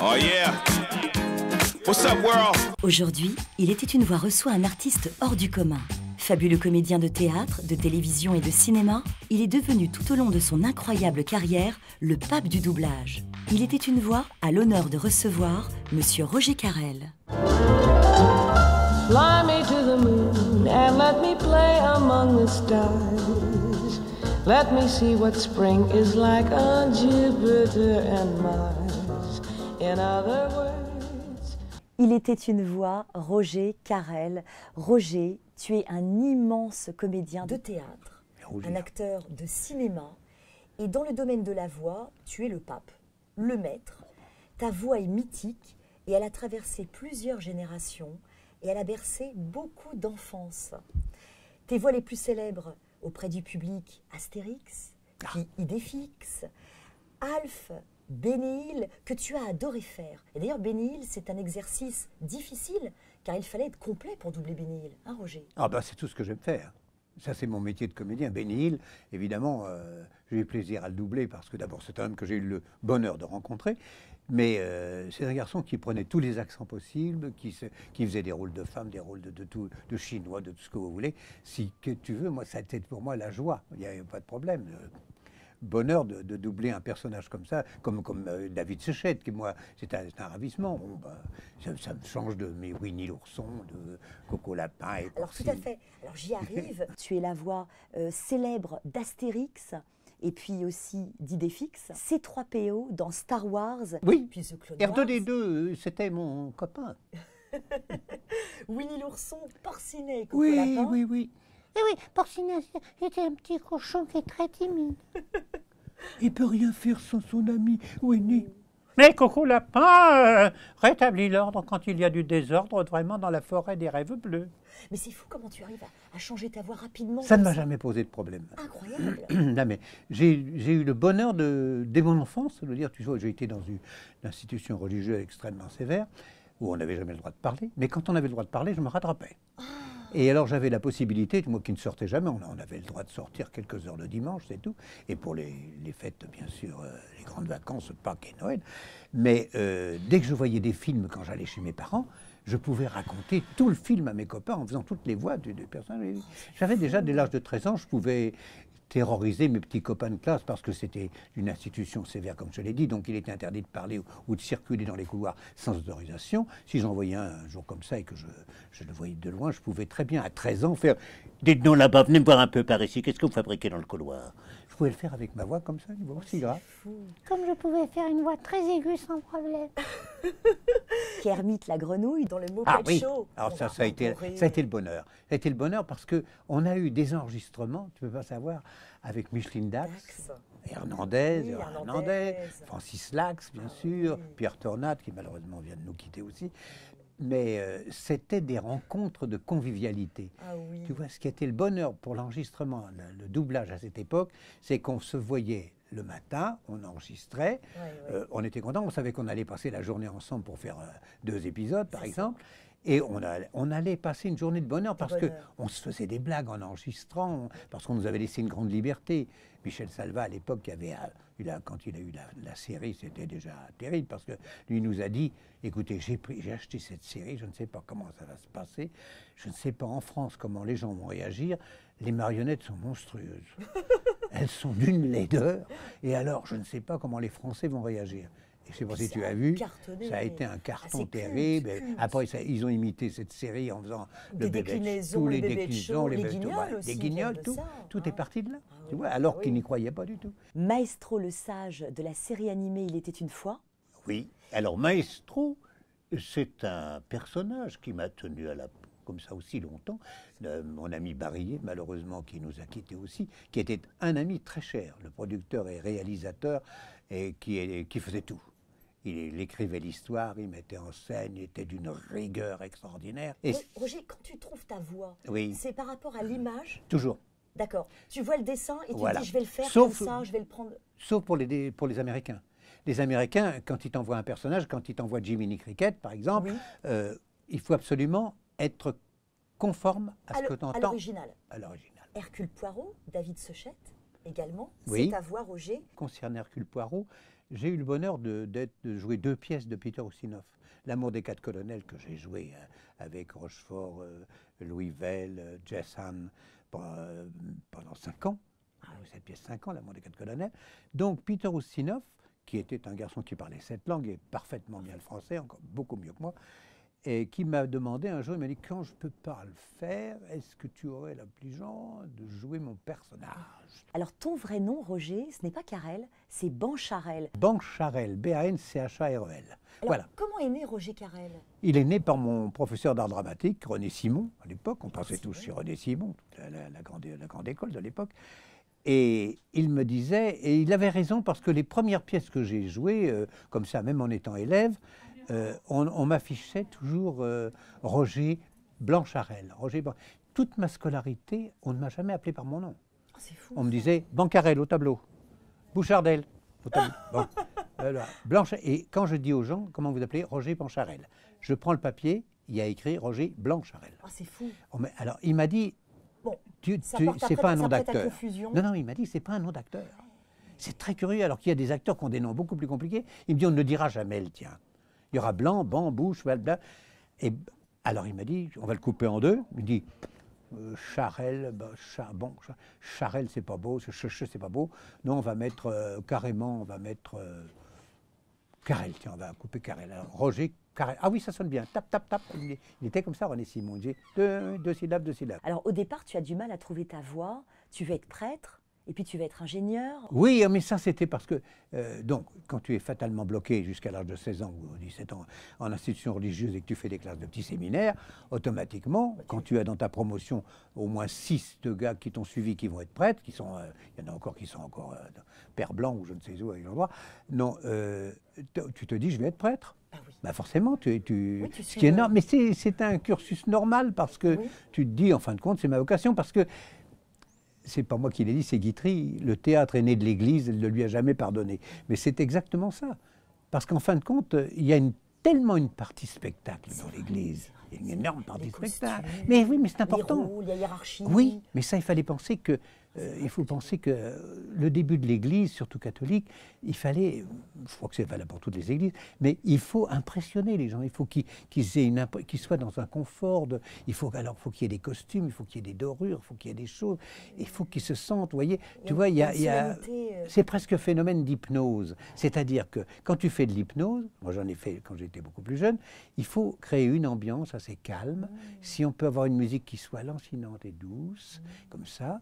Oh yeah. What's up world? Aujourd'hui, il était une voix reçoit un artiste hors du commun. Fabuleux comédien de théâtre, de télévision et de cinéma, il est devenu tout au long de son incroyable carrière le pape du doublage. Il était une voix à l'honneur de recevoir Monsieur Roger Carrel. me to the moon let me play among the stars. Let me see what spring is like on and il était une voix, Roger Carrel. Roger, tu es un immense comédien de théâtre, un acteur de cinéma. Et dans le domaine de la voix, tu es le pape, le maître. Ta voix est mythique et elle a traversé plusieurs générations et elle a bercé beaucoup d'enfance. Tes voix les plus célèbres auprès du public, Astérix, ah. puis Idéfix, Alf, Bénil que tu as adoré faire. Et d'ailleurs, Bénil, c'est un exercice difficile, car il fallait être complet pour doubler Bénil, hein Roger Ah bah c'est tout ce que j'aime faire. Ça, c'est mon métier de comédien. Bénil, évidemment, euh, j'ai eu plaisir à le doubler, parce que d'abord, c'est un homme que j'ai eu le bonheur de rencontrer. Mais euh, c'est un garçon qui prenait tous les accents possibles, qui, qui faisait des rôles de femme, des rôles de, tout, de chinois, de tout ce que vous voulez. Si que tu veux, moi, ça a été pour moi la joie. Il n'y avait pas de problème bonheur de, doubler un personnage comme ça, comme, comme euh, David Sechette, qui, moi, c'est un, un, ravissement. Bah, ça, me change de mes Winnie l'ourson, de Coco Lapin Alors, tout à fait. Alors, j'y arrive. tu es la voix euh, célèbre d'Astérix et puis aussi d'Idéfix C3PO dans Star Wars. Oui, puis R2D2, euh, c'était mon copain. Winnie l'ourson, porcinet Oui, oui, oui. Oui, oui, était un petit cochon qui est très timide. Il peut rien faire sans son ami Winnie. Mais Coco Lapin euh, rétablit l'ordre quand il y a du désordre vraiment dans la forêt des rêves bleus. Mais c'est fou comment tu arrives à, changer ta voix rapidement. Ça ne m'a jamais posé de problème. Incroyable. non, mais j'ai eu le bonheur de, dès mon enfance, de dire, tu vois, j'ai été dans une, institution religieuse extrêmement sévère où on n'avait jamais le droit de parler. Mais quand on avait le droit de parler, je me rattrapais. Ah. Et alors j'avais la possibilité, moi qui ne sortais jamais, on avait le droit de sortir quelques heures le dimanche, c'est tout. Et pour les, fêtes, bien sûr, euh, les grandes vacances, Pâques et Noël. Mais euh, dès que je voyais des films quand j'allais chez mes parents, je pouvais raconter tout le film à mes copains en faisant toutes les voix des de personnes. J'avais déjà dès l'âge de 13 ans, je pouvais terroriser mes petits copains de classe parce que c'était une institution sévère, comme je l'ai dit, donc il était interdit de parler ou, de circuler dans les couloirs sans autorisation. Si j'en voyais un, jour comme ça et que je, je, le voyais de loin, je pouvais très bien, à 13 ans, faire Dites-nous là-bas, venez me voir un peu par ici, qu'est-ce que vous fabriquez dans le couloir je pouvais le faire avec ma voix comme ça, une voix aussi grave. Comme je pouvais faire une voix très aiguë sans problème. Kermit la grenouille dans le mot ah, oui. Alors ça, a, été, le bonheur. Ça a été le bonheur parce que on a eu des enregistrements, tu peux pas savoir, avec Micheline Dax, Hernandez, Francis Lax, bien ah sûr, Pierre Tornat, qui malheureusement vient de nous quitter aussi mais euh, c'était des rencontres de convivialité. Ah tu vois, ce qui était le bonheur pour l'enregistrement, le, doublage à cette époque, c'est qu'on se voyait le matin, on enregistrait, euh, on était content, on savait qu'on allait passer la journée ensemble pour faire euh, deux épisodes, par exemple. Et on, allait passer une journée de bonheur parce qu'on se faisait des blagues en enregistrant, parce qu'on nous avait laissé une grande liberté. Michel Salva, à l'époque, euh, quand il a eu la, la série, c'était déjà terrible parce que lui nous a dit écoutez, j'ai acheté cette série, je ne sais pas comment ça va se passer, je ne sais pas en France comment les gens vont réagir. Les marionnettes sont monstrueuses. Elles sont d'une laideur. Et alors, je ne sais pas comment les Français vont réagir. Je sais pas si tu as vu, ça a été un ah, carton terrible. Après, ils ont imité cette série en faisant le bébé, tous les, les déclinaisons, les, guignols, tout, tout est ah parti de là. tu vois, alors ah qu'ils n'y croyaient pas du tout. Maestro le sage de la série animée Il était une fois. Oui. Alors Maestro, c'est un personnage qui m'a tenu à la comme ça aussi longtemps. mon ami Barillet, malheureusement, qui nous a quittés aussi, qui était un ami très cher, le producteur et réalisateur, et qui, qui faisait tout. Il, écrivait l'histoire, il mettait en scène, il était d'une rigueur extraordinaire. Et Roger, quand tu trouves ta voix, c'est par rapport à l'image Toujours. D'accord. Tu vois le dessin et tu dis je vais le faire comme ça, je vais le prendre. Sauf pour les, pour les Américains. Les Américains, quand ils t'envoient un personnage, quand ils t'envoient Jiminy Cricket, par exemple, euh, il faut absolument être conforme à, ce que tu entends. À l'original. À l'original. Hercule Poirot, David Sechette également. Oui. C'est à voir, Roger. Concernant Hercule Poirot, j'ai eu le bonheur de, de, jouer deux pièces de Peter Ustinov. L'amour des quatre colonels que j'ai joué hein, avec Rochefort, euh, Louis Vell, Jessan euh, Jess euh, pendant, cinq ans. Ah Cette pièce, cinq ans, l'amour des quatre colonels. Donc Peter Ustinov, qui était un garçon qui parlait sept langues et parfaitement bien le français, encore beaucoup mieux que moi, et qui m'a demandé un jour, il m'a dit, quand je ne peux pas le faire, est-ce que tu aurais la de jouer mon personnage Alors ton vrai nom, Roger, ce n'est pas Carel, c'est Bancharel. Bancharel, B-A-N-C-H-A-R-E-L. Voilà. Comment est né Roger Carel Il est né par mon professeur d'art dramatique, René Simon, à l'époque. On ah, pensait tous chez René Simon, la, la, grande, la grande école de l'époque. Et il me disait, et il avait raison parce que les premières pièces que j'ai jouées, euh, comme ça, même en étant élève, euh, on, m'affichait toujours euh, Roger Blancharel. Roger Toute ma scolarité, on ne m'a jamais appelé par mon nom. Ah, fou, on me disait Bancarel au tableau, Bouchardel au tableau. Et quand je dis aux gens, comment vous appelez Roger Blancharel Je prends le papier, il y a écrit Roger Blancharel. Ah, c'est fou. alors, il m'a dit, bon, c'est pas un nom d'acteur. Non, non, il m'a dit, c'est pas un nom d'acteur. C'est très curieux, alors qu'il y a des acteurs qui ont des noms beaucoup plus compliqués. Il me dit, on ne le dira jamais le tien. Il y aura blanc, bambou, cheval blanc. Et alors il m'a dit, on va le couper en deux. Il dit, euh, Charel, bah, bon, Charel c'est pas beau, Cheche c'est pas beau. Non, on va mettre euh, carrément, on va mettre euh, Carrel, tiens, on va couper Carrel. Roger Carrel. Ah oui, ça sonne bien. Tap, tap, tap. Il, était comme ça, René Simon. Il disait deux, deux syllabes, deux syllabes. Alors au départ, tu as du mal à trouver ta voix. Tu veux être prêtre et puis tu vas être ingénieur Oui, mais ça c'était parce que, euh, donc, quand tu es fatalement bloqué jusqu'à l'âge de 16 ans ou 17 ans en institution religieuse et que tu fais des classes de petits séminaires, automatiquement, bah, quand tu as dans ta promotion au moins 6 de gars qui t'ont suivi qui vont être prêtres, qui sont, euh, il y en a encore qui sont encore euh, père blanc ou je ne sais où, avec endroit, non, tu te dis je vais être prêtre. Bah oui. bah forcément, tu, tu, tu ce qui est énorme, mais c'est un cursus normal parce que tu te dis, en fin de compte, c'est ma vocation, parce que c'est pas moi qui l'ai dit, c'est Guitry, le théâtre est né de l'Église, elle ne lui a jamais pardonné. Mais c'est exactement ça. Parce qu'en fin de compte, il y a tellement une partie spectacle dans l'Église. Il y a une énorme partie spectacle. Mais oui, mais c'est important. a la hiérarchie. Oui, mais ça, il fallait penser que euh, il faut penser que le début de l'Église, surtout catholique, il fallait, je crois que c'est valable pour toutes les églises, mais il faut impressionner les gens. Il faut qu'ils soient dans un confort. il faut alors faut qu'il y ait des costumes, il faut qu'il y ait des dorures, il faut qu'il y ait des choses. Il faut qu'ils se sentent, vous voyez. Tu vois, il y a, euh. c'est presque phénomène d'hypnose. C'est-à-dire que quand tu fais de l'hypnose, moi j'en ai fait quand j'étais beaucoup plus jeune, il faut créer une ambiance assez calme. Mmh. Si on peut avoir une musique qui soit lancinante et douce, mmh. comme ça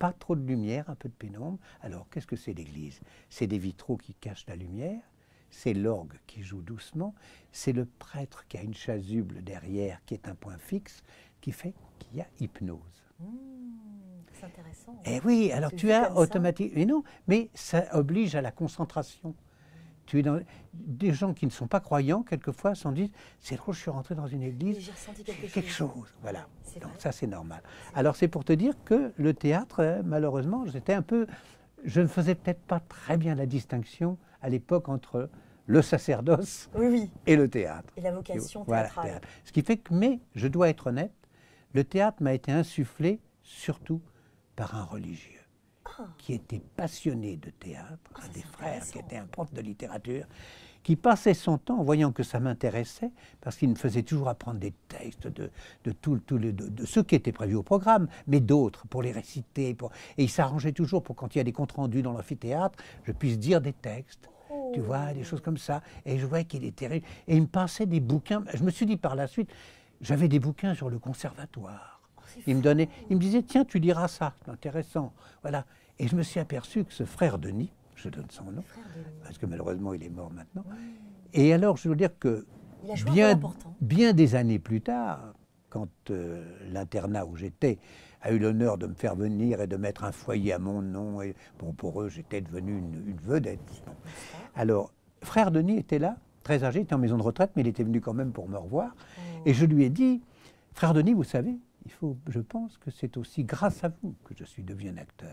pas trop de lumière, un peu de pénombre. Alors, qu'est-ce que c'est l'église C'est des vitraux qui cachent la lumière, c'est l'orgue qui joue doucement, c'est le prêtre qui a une chasuble derrière, qui est un point fixe, qui fait qu'il y a hypnose. Mmh, c'est intéressant. Eh oui, alors tu as automatiquement... Mais non, mais ça oblige à la concentration. Des gens qui ne sont pas croyants, quelquefois, s'en disent C'est drôle, je suis rentré dans une église, j'ai quelque, chose. Voilà. Donc, ça, c'est normal. Alors, c'est pour te dire que le théâtre, euh, malheureusement, j'étais un peu. Je ne faisais peut-être pas très bien la distinction à l'époque entre le sacerdoce oui, et le théâtre. Et la vocation théâtrale. Théâtre. Ce qui fait que, mais je dois être honnête, le théâtre m'a été insufflé surtout par un religieux qui était passionné de théâtre, ah, un des frères qui était un prof de littérature, qui passait son temps, voyant que ça m'intéressait, parce qu'il me faisait toujours apprendre des textes de, de, tout, tout le, de, ceux qui étaient prévus au programme, mais d'autres, pour les réciter. Pour, et il s'arrangeait toujours pour, quand il y a des comptes rendus dans l'amphithéâtre, je puisse dire des textes. Oh. Tu vois, des choses comme ça. Et je voyais qu'il était Et il me passait des bouquins. Je me suis dit par la suite, j'avais des bouquins sur le conservatoire. Oh, il me donnait, il me disait, tiens, tu liras ça, c'est intéressant. Voilà. Et je me suis aperçu que ce frère Denis, je donne son nom, parce que malheureusement il est mort maintenant, et alors je veux dire que bien, des années plus tard, quand euh, l'internat où j'étais a eu l'honneur de me faire venir et de mettre un foyer à mon nom. Et bon, pour eux, j'étais devenu une, vedette. Alors, frère Denis était là, très âgé, il était en maison de retraite, mais il était venu quand même pour me revoir. Oh. Et je lui ai dit, frère Denis, vous savez, il faut, je pense que c'est aussi grâce à vous que je suis devenu acteur.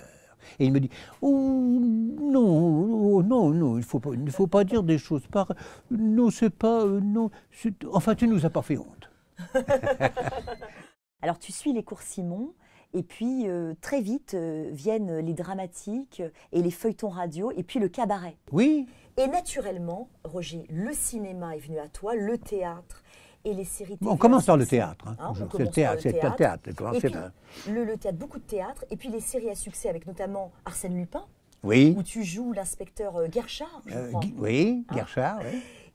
Et il me dit oh, oh non, non, non, il ne faut, pas, faut pas dire des choses par. Non, c'est pas. Euh, non, enfin, tu nous as pas fait honte. Alors, tu suis les cours Simon. Et puis, euh, très vite, euh, viennent les dramatiques et les feuilletons radio, et puis le cabaret. Oui. Et naturellement, Roger, le cinéma est venu à toi, le théâtre, et les séries bon, On commence par le théâtre. Hein. Hein. c'est le théâtre, le théâtre. beaucoup de théâtre. Et puis les séries à succès avec notamment Arsène Lupin. Oui. Où tu joues l'inspecteur euh, gerchard je euh, Oui, hein gerchard.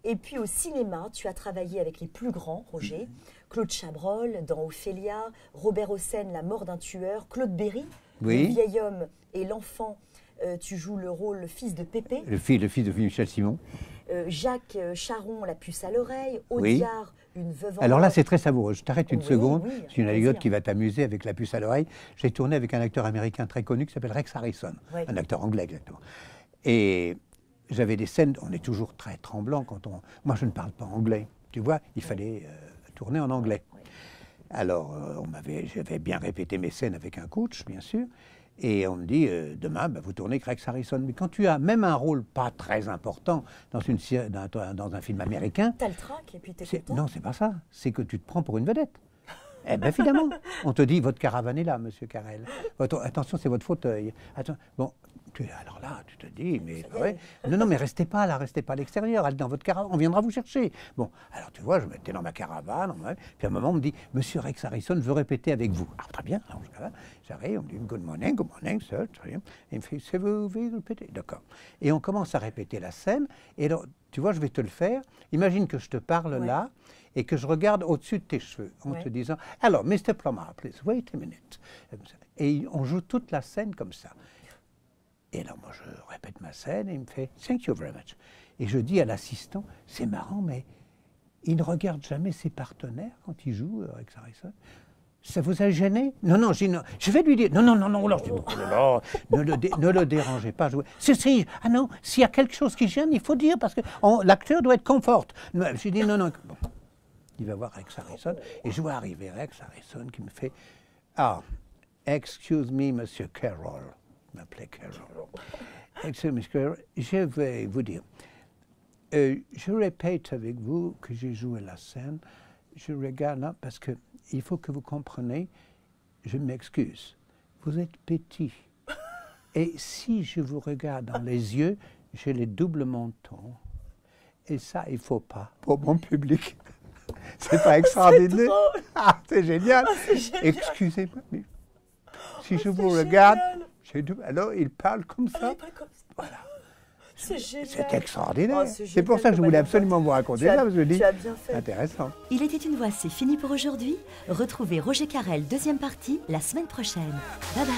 Et puis au cinéma, tu as travaillé avec les plus grands, Roger. Claude Chabrol dans Ophélia, Robert Hossein, La mort d'un tueur, Claude Berry, Le vieil homme et l'enfant. Euh, tu joues le rôle le fils de Pépé. Le, fils, le fils de Michel Simon. Jacques Charon, La puce à l'oreille. Audiard, alors là, c'est très savoureux. Je t'arrête une seconde. c'est une anecdote qui va t'amuser avec la puce à l'oreille. J'ai tourné avec un acteur américain très connu qui s'appelle Rex Harrison, un acteur anglais exactement. Et j'avais des scènes. On est toujours très tremblant quand on. Moi, je ne parle pas anglais. Tu vois, il fallait euh, tourner en anglais. Alors, euh, on m'avait, j'avais bien répété mes scènes avec un coach, bien sûr. Et on me dit, euh, demain, bah, vous tournez Craig Harrison. Mais quand tu as même un rôle pas très important dans, une, dans, un film américain... T'as le trac et puis t'es Non, c'est pas ça. C'est que tu te prends pour une vedette. Eh bien, finalement, On te dit, votre caravane est là, monsieur Carrel. attention, c'est votre fauteuil. Attends, bon, tu, alors là, tu te dis, mais non, non, mais restez pas là, restez pas à l'extérieur, allez dans votre caravane, on viendra vous chercher. Bon, alors tu vois, je m'étais dans ma caravane, puis à un moment, on me dit, monsieur Rex Harrison veut répéter avec vous. Alors très bien, j'arrive, on me dit, good morning, good morning, sir. Et il me fait, c'est vous, vous répéter. D'accord. Et on commence à répéter la scène, et alors, tu vois, je vais te le faire. Imagine que je te parle là et que je regarde au-dessus de tes cheveux en te disant Alors, Mr. Plummer, please, wait a minute. Et on joue toute la scène comme ça. Et alors, moi, je répète ma scène et il me fait Thank you very much. Et je dis à l'assistant C'est marrant, mais il ne regarde jamais ses partenaires quand il joue euh, avec Harrison. Ça vous a gêné Non, non, je vais lui dire. Non, non, non, non, dis, ne, le dérangez pas. ceci ah non, s'il y a quelque chose qui gêne, il faut dire, parce que l'acteur doit être confort. Je dis, non, non. Il va voir Rex Harrison, et je vois arriver Rex Harrison qui me fait Ah, excuse me, monsieur Carroll. m'appelait Carroll. Excuse me, Carroll, je vais vous dire. Euh, je répète avec vous que j'ai joué la scène je regarde là hein, parce que il faut que vous compreniez, je m'excuse. Vous êtes petit. Et si je vous regarde dans les yeux, j'ai le double menton. Et ça, il faut pas pour mon public. C'est pas extraordinaire. Ah, ah, c'est génial. Excusez-moi. Si oh, je vous regarde, j'ai Alors, il parle comme ah, ça. comme ça. Voilà. C'est extraordinaire. Oh, c'est pour ça que je voulais absolument vous raconter ça, parce que intéressant. Il était une voix, c'est fini pour aujourd'hui. Retrouvez Roger Carrel, deuxième partie, la semaine prochaine. Bye bye.